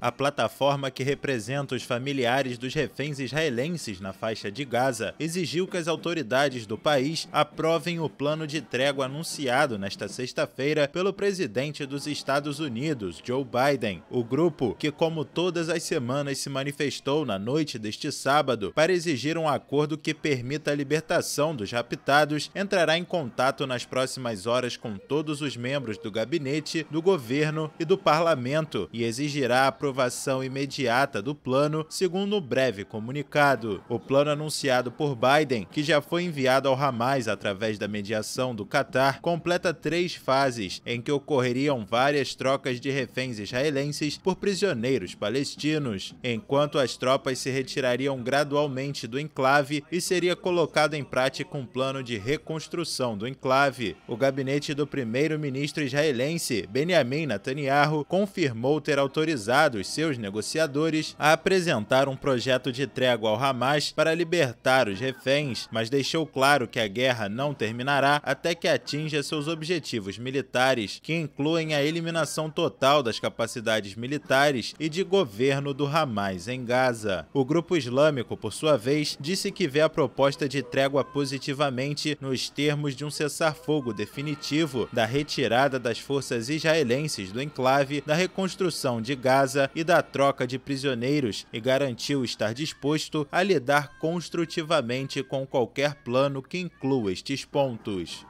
A plataforma que representa os familiares dos reféns israelenses na faixa de Gaza exigiu que as autoridades do país aprovem o plano de trégua anunciado nesta sexta-feira pelo presidente dos Estados Unidos, Joe Biden. O grupo, que como todas as semanas se manifestou na noite deste sábado para exigir um acordo que permita a libertação dos raptados, entrará em contato nas próximas horas com todos os membros do gabinete, do governo e do parlamento e exigirá a aprovação imediata do plano, segundo o breve comunicado. O plano anunciado por Biden, que já foi enviado ao Hamas através da mediação do Catar, completa três fases em que ocorreriam várias trocas de reféns israelenses por prisioneiros palestinos, enquanto as tropas se retirariam gradualmente do enclave e seria colocado em prática um plano de reconstrução do enclave. O gabinete do primeiro-ministro israelense, Benjamin Netanyahu, confirmou ter autorizado os seus negociadores a apresentar um projeto de trégua ao Hamas para libertar os reféns, mas deixou claro que a guerra não terminará até que atinja seus objetivos militares, que incluem a eliminação total das capacidades militares e de governo do Hamas em Gaza. O grupo islâmico, por sua vez, disse que vê a proposta de trégua positivamente nos termos de um cessar-fogo definitivo, da retirada das forças israelenses do enclave, da reconstrução de Gaza e da troca de prisioneiros e garantiu estar disposto a lidar construtivamente com qualquer plano que inclua estes pontos.